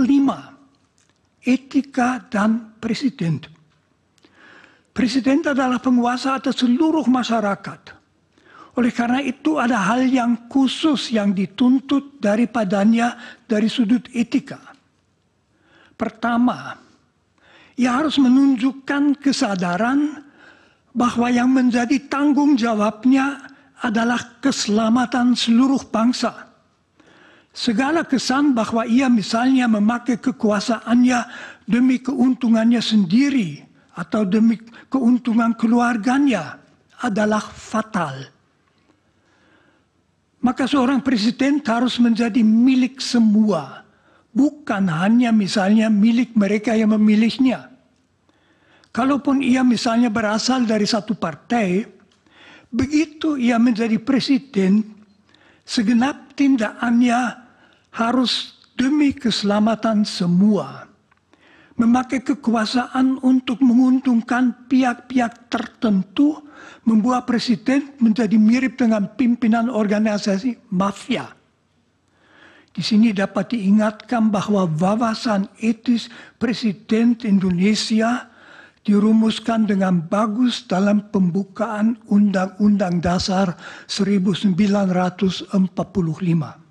Lima, etika dan presiden. Presiden adalah penguasa atas seluruh masyarakat. Oleh karena itu ada hal yang khusus yang dituntut daripadanya dari sudut etika. Pertama, ia harus menunjukkan kesadaran bahwa yang menjadi tanggung jawabnya adalah keselamatan seluruh bangsa Segala kesan bahwa ia misalnya memakai kekuasaannya demi keuntungannya sendiri atau demi keuntungan keluarganya adalah fatal. Maka seorang presiden harus menjadi milik semua, bukan hanya misalnya milik mereka yang memilihnya. Kalaupun ia misalnya berasal dari satu partai, begitu ia menjadi presiden, segenap tindakannya harus demi keselamatan semua memakai kekuasaan untuk menguntungkan pihak-pihak tertentu membuat presiden menjadi mirip dengan pimpinan organisasi mafia. Di sini dapat diingatkan bahwa wawasan etis Presiden Indonesia dirumuskan dengan bagus dalam pembukaan Undang-Undang Dasar 1945.